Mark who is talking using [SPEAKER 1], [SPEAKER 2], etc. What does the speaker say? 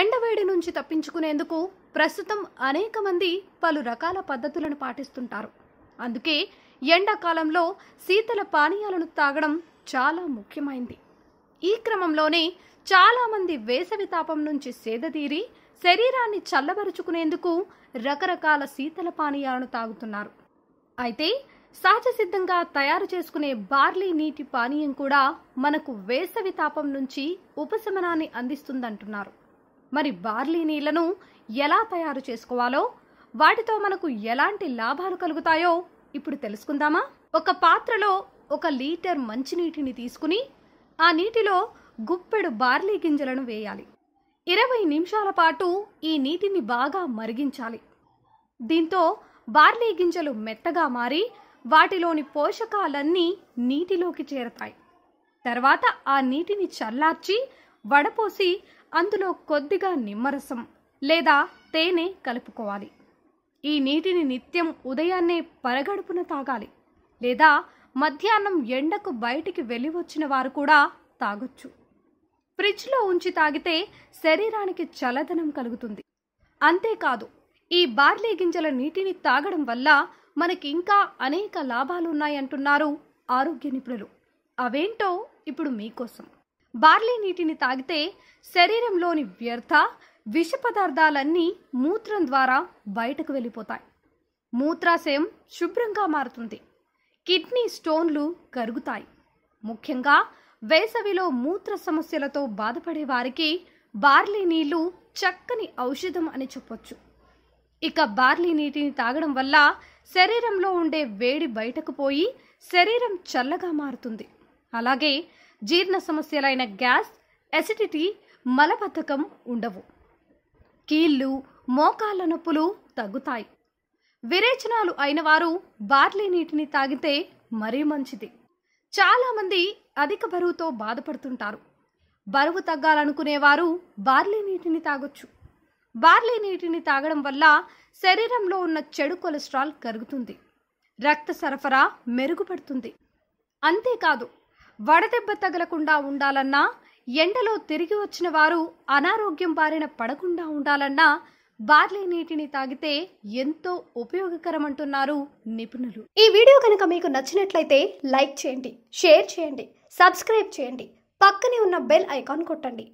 [SPEAKER 1] ఎండవేడి నుంచి తప్పించుకునేందుకు ప్రస్తుతం అనేక మంది పలు రకాల పద్ధతులను పాటిస్తుంటారు అందుకే ఎండాకాలంలో శీతల పానీయాలను తాగడం చాలా ముఖ్యమైంది ఈ క్రమంలోనే చాలామంది వేసవి తాపం నుంచి సేదతీరి శరీరాన్ని చల్లబరుచుకునేందుకు రకరకాల శీతల పానీయాలను తాగుతున్నారు అయితే సహజ సిద్ధంగా తయారు చేసుకునే బార్లీ నీటి పానీయం కూడా మనకు వేసవి తాపం నుంచి ఉపశమనాన్ని అందిస్తుందంటున్నారు మరి బార్లీ నీళ్లను ఎలా తయారు చేసుకోవాలో వాటితో మనకు ఎలాంటి లాభాలు కలుగుతాయో ఇప్పుడు తెలుసుకుందామా ఒక పాత్రలో ఒక లీటర్ మంచినీటిని తీసుకుని ఆ నీటిలో గుప్పెడు బార్లీ గింజలను వేయాలి ఇరవై నిమిషాల పాటు ఈ నీటిని బాగా మరిగించాలి దీంతో బార్లీ గింజలు మెత్తగా మారి వాటిలోని పోషకాలన్నీ నీటిలోకి చేరతాయి తర్వాత ఆ నీటిని చల్లార్చి వడపోసి అందులో కొద్దిగా నిమ్మరసం లేదా తేనె కలుపుకోవాలి ఈ నీటిని నిత్యం ఉదయాన్నే పరగడుపున తాగాలి లేదా మధ్యాహ్నం ఎండకు బయటికి వెళ్ళి వచ్చిన వారు కూడా తాగొచ్చు ఫ్రిడ్జ్లో ఉంచి తాగితే శరీరానికి చలదనం కలుగుతుంది అంతేకాదు ఈ బార్లీ గింజల నీటిని తాగడం వల్ల మనకి ఇంకా అనేక లాభాలున్నాయంటున్నారు ఆరోగ్య నిపుణులు అవేంటో ఇప్పుడు మీకోసం బార్లీ నీటిని తాగితే శరీరంలోని వ్యర్థ విష పదార్థాలన్నీ మూత్రం ద్వారా బయటకు వెళ్ళిపోతాయి మూత్రాశయం శుభ్రంగా మారుతుంది కిడ్నీ స్టోన్లు కరుగుతాయి ముఖ్యంగా వేసవిలో మూత్ర సమస్యలతో బాధపడే వారికి బార్లీ నీళ్లు చక్కని ఔషధం అని చెప్పొచ్చు ఇక బార్లీ నీటిని తాగడం వల్ల శరీరంలో ఉండే వేడి బయటకు పోయి శరీరం చల్లగా మారుతుంది అలాగే జీర్ణ సమస్యలైన గ్యాస్ ఎసిడిటీ మలబద్ధకం ఉండవు కీళ్ళు మోకాళ్ళ నొప్పులు తగ్గుతాయి విరేచనాలు అయిన వారు బార్లీ నీటిని తాగితే మరీ మంచిది చాలామంది అధిక బరువుతో బాధపడుతుంటారు బరువు తగ్గాలనుకునేవారు బార్లీ నీటిని తాగొచ్చు బార్లీ నీటిని తాగడం వల్ల శరీరంలో ఉన్న చెడు కొలెస్ట్రాల్ కరుగుతుంది రక్త సరఫరా మెరుగుపడుతుంది అంతేకాదు వడదెబ్బ తగలకుండా ఉండాలన్నా ఎండలో తిరిగి వచ్చిన వారు అనారోగ్యం బారిన పడకుండా ఉండాలన్నా బార్లీ నీటిని తాగితే ఎంతో ఉపయోగకరం అంటున్నారు నిపుణులు ఈ వీడియో కనుక మీకు నచ్చినట్లయితే లైక్ చేయండి షేర్ చేయండి సబ్స్క్రైబ్ చేయండి పక్కనే ఉన్న బెల్ ఐకాన్ కొట్టండి